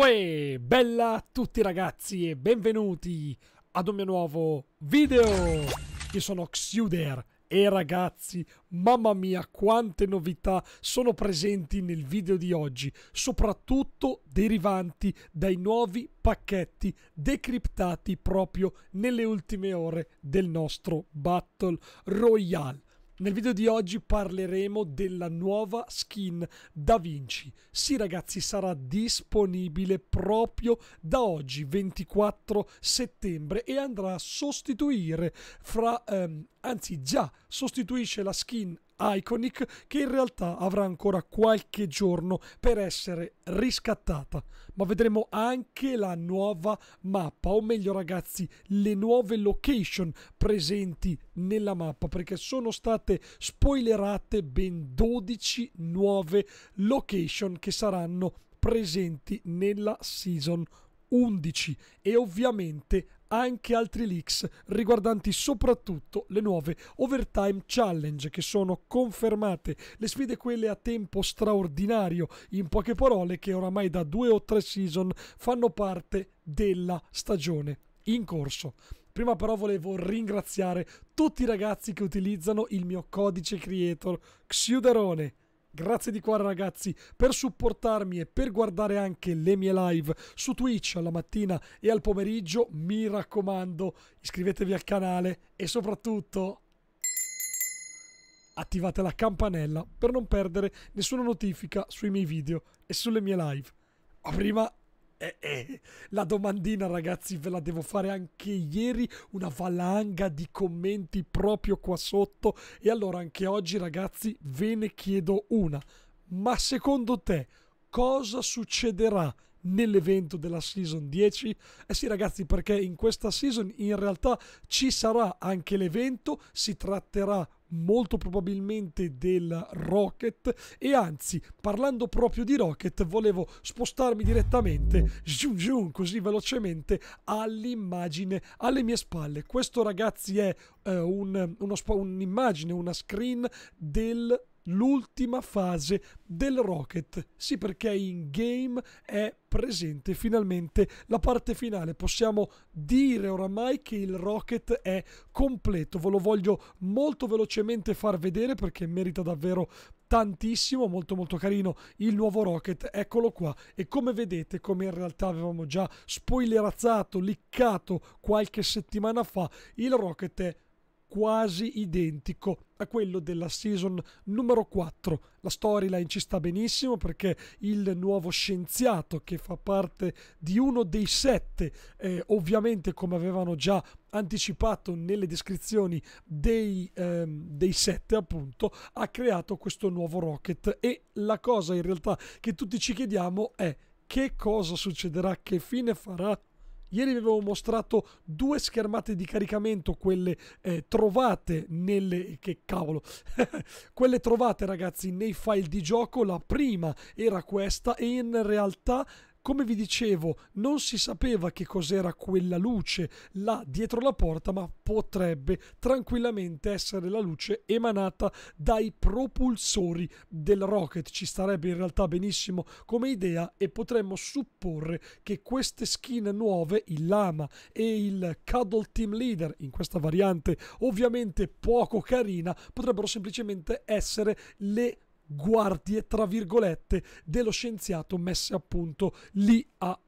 Uè, bella a tutti ragazzi e benvenuti ad un mio nuovo video! Io sono Xuder e ragazzi, mamma mia quante novità sono presenti nel video di oggi, soprattutto derivanti dai nuovi pacchetti decriptati proprio nelle ultime ore del nostro Battle Royale. Nel video di oggi parleremo della nuova skin Da Vinci. Sì ragazzi, sarà disponibile proprio da oggi, 24 settembre, e andrà a sostituire fra... Ehm, anzi già sostituisce la skin Iconic che in realtà avrà ancora qualche giorno per essere riscattata. Ma vedremo anche la nuova mappa, o meglio ragazzi, le nuove location presenti nella mappa, perché sono state spoilerate ben 12 nuove location che saranno presenti nella season 1. 11 e ovviamente anche altri leaks riguardanti soprattutto le nuove overtime challenge che sono confermate, le sfide quelle a tempo straordinario, in poche parole che oramai da due o tre season fanno parte della stagione in corso. Prima però volevo ringraziare tutti i ragazzi che utilizzano il mio codice creator Xiuderone Grazie di cuore ragazzi per supportarmi e per guardare anche le mie live su Twitch alla mattina e al pomeriggio. Mi raccomando, iscrivetevi al canale e soprattutto attivate la campanella per non perdere nessuna notifica sui miei video e sulle mie live. Ma prima eh, eh, la domandina, ragazzi, ve la devo fare anche ieri. Una valanga di commenti proprio qua sotto. E allora anche oggi, ragazzi, ve ne chiedo una. Ma secondo te cosa succederà nell'evento della season 10? Eh sì ragazzi perché in questa season in realtà ci sarà anche l'evento, si tratterà molto probabilmente del Rocket e anzi parlando proprio di Rocket volevo spostarmi direttamente zoom zoom, così velocemente all'immagine alle mie spalle questo ragazzi è eh, un, uno, un'immagine una screen del l'ultima fase del Rocket. Sì, perché in game è presente finalmente la parte finale. Possiamo dire oramai che il Rocket è completo. Ve lo voglio molto velocemente far vedere perché merita davvero tantissimo, molto molto carino il nuovo Rocket, eccolo qua e come vedete, come in realtà avevamo già spoilerazzato, liccato qualche settimana fa, il Rocket è quasi identico a quello della season numero 4. La storyline ci sta benissimo perché il nuovo scienziato che fa parte di uno dei sette, eh, ovviamente come avevano già anticipato nelle descrizioni dei, ehm, dei sette appunto, ha creato questo nuovo rocket e la cosa in realtà che tutti ci chiediamo è che cosa succederà, che fine farà Ieri vi avevo mostrato due schermate di caricamento, quelle eh, trovate nelle... che cavolo! quelle trovate ragazzi nei file di gioco, la prima era questa e in realtà come vi dicevo, non si sapeva che cos'era quella luce là dietro la porta, ma potrebbe tranquillamente essere la luce emanata dai propulsori del rocket. Ci starebbe in realtà benissimo come idea e potremmo supporre che queste skin nuove, il Lama e il Cuddle Team Leader, in questa variante ovviamente poco carina, potrebbero semplicemente essere le guardie, tra virgolette, dello scienziato messe appunto lì a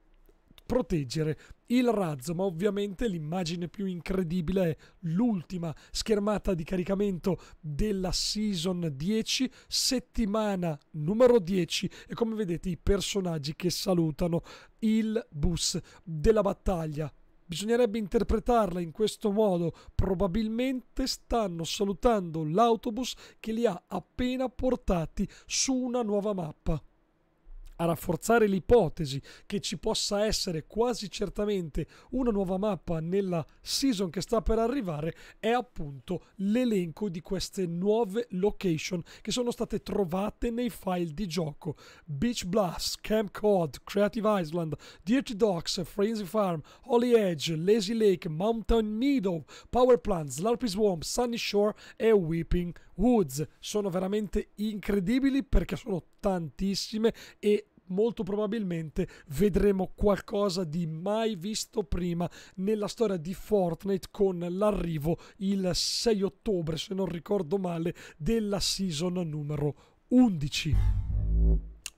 proteggere il razzo, ma ovviamente l'immagine più incredibile è l'ultima schermata di caricamento della season 10, settimana numero 10 e come vedete i personaggi che salutano il bus della battaglia bisognerebbe interpretarla in questo modo. Probabilmente stanno salutando l'autobus che li ha appena portati su una nuova mappa a rafforzare l'ipotesi che ci possa essere quasi certamente una nuova mappa nella season che sta per arrivare è appunto l'elenco di queste nuove location che sono state trovate nei file di gioco Beach Blast, Camp Cod, Creative Island, Dirty Docks, Frenzy Farm, Holy Edge, Lazy Lake, Mountain Meadow, Power Plant, Slurpy Swamp, Sunny Shore e Weeping Woods. Sono veramente incredibili perché sono tantissime e molto probabilmente vedremo qualcosa di mai visto prima nella storia di Fortnite con l'arrivo il 6 ottobre, se non ricordo male, della season numero 11.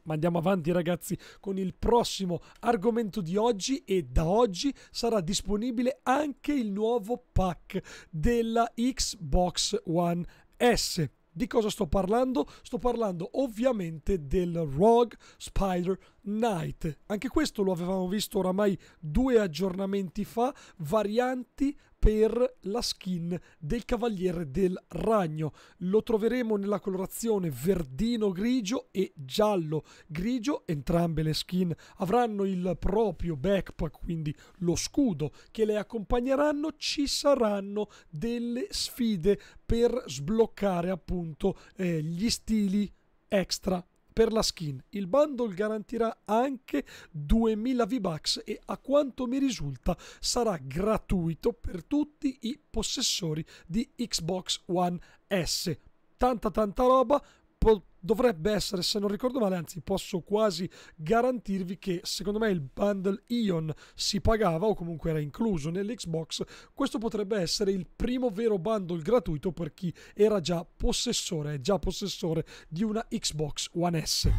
Ma andiamo avanti ragazzi con il prossimo argomento di oggi e da oggi sarà disponibile anche il nuovo pack della Xbox One S. Di cosa sto parlando? Sto parlando ovviamente del Rogue Spider Night. Anche questo lo avevamo visto oramai due aggiornamenti fa, varianti per la skin del Cavaliere del Ragno. Lo troveremo nella colorazione verdino-grigio e giallo-grigio. Entrambe le skin avranno il proprio backpack, quindi lo scudo che le accompagneranno. Ci saranno delle sfide per sbloccare appunto eh, gli stili extra per la skin. Il bundle garantirà anche 2000 V-Bucks e a quanto mi risulta sarà gratuito per tutti i possessori di Xbox One S. Tanta tanta roba, dovrebbe essere, se non ricordo male, anzi posso quasi garantirvi che secondo me il bundle Ion si pagava o comunque era incluso nell'Xbox, questo potrebbe essere il primo vero bundle gratuito per chi era già possessore, già possessore di una Xbox One S.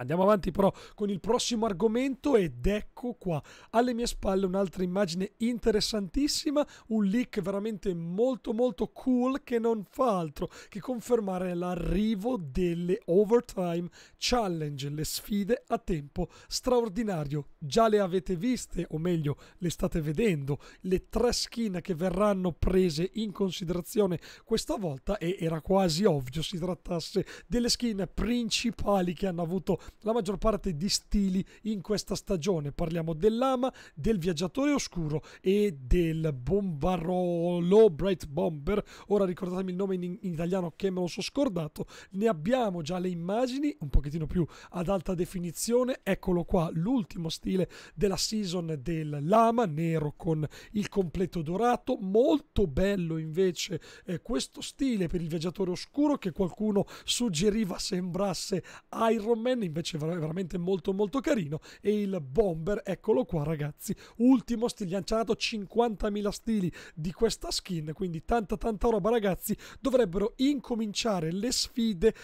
Andiamo avanti però con il prossimo argomento ed ecco qua, alle mie spalle un'altra immagine interessantissima, un leak veramente molto molto cool che non fa altro che confermare l'arrivo delle Overtime Challenge, le sfide a tempo straordinario. Già le avete viste, o meglio le state vedendo, le tre skin che verranno prese in considerazione questa volta e era quasi ovvio si trattasse delle skin principali che hanno avuto la maggior parte di stili in questa stagione. Parliamo dell'ama, del viaggiatore oscuro e del bombarolo Bright Bomber. Ora ricordatemi il nome in, in italiano che me lo so scordato. Ne abbiamo già le immagini, un pochettino più ad alta definizione. Eccolo qua, l'ultimo stile della season del lama, nero con il completo dorato. Molto bello invece eh, questo stile per il viaggiatore oscuro che qualcuno suggeriva sembrasse Iron Man. Invece invece è veramente molto molto carino e il bomber eccolo qua ragazzi ultimo stile hanno lanciato 50.000 stili di questa skin quindi tanta tanta roba ragazzi dovrebbero incominciare le sfide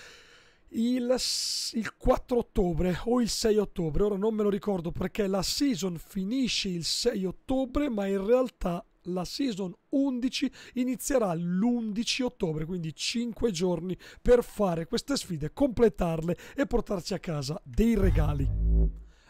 il, il, 4 ottobre o il 6 ottobre, ora non me lo ricordo perché la season finisce il 6 ottobre, ma in realtà la season 11 inizierà l'11 ottobre, quindi 5 giorni per fare queste sfide, completarle e portarci a casa dei regali.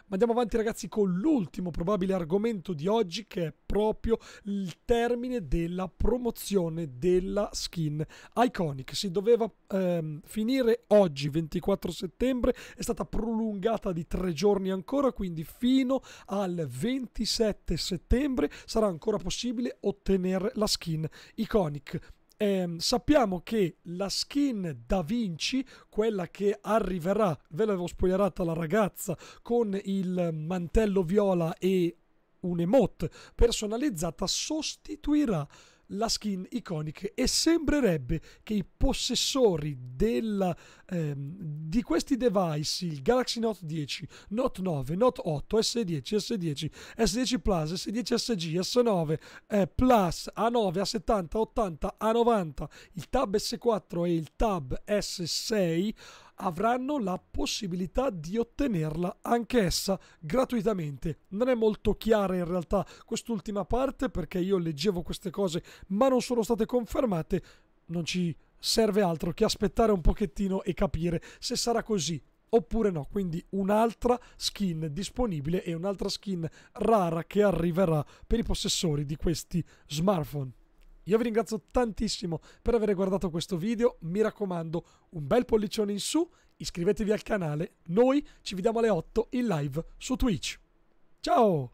Ma andiamo avanti ragazzi con l'ultimo probabile argomento di oggi che è proprio il termine della promozione della skin Iconic. Si doveva ehm, finire oggi 24 settembre, è stata prolungata di tre giorni ancora, quindi fino al 27 settembre sarà ancora possibile ottenere la skin Iconic eh, sappiamo che la skin Da Vinci, quella che arriverà, ve l'avevo spoilerata la ragazza, con il mantello viola e un'emote personalizzata, sostituirà la skin iconica e sembrerebbe che i possessori della, ehm, di questi device, il Galaxy Note 10, Note 9, Note 8, S10, S10, S10 Plus, S10 SG, S9 eh, Plus, A9, A70, A80, A90, il Tab S4 e il Tab S6 avranno la possibilità di ottenerla anche essa gratuitamente. Non è molto chiara in realtà quest'ultima parte perché io leggevo queste cose ma non sono state confermate, non ci serve altro che aspettare un pochettino e capire se sarà così oppure no. Quindi un'altra skin disponibile e un'altra skin rara che arriverà per i possessori di questi smartphone. Io vi ringrazio tantissimo per aver guardato questo video, mi raccomando un bel pollicione in su, iscrivetevi al canale, noi ci vediamo alle 8 in live su Twitch. Ciao!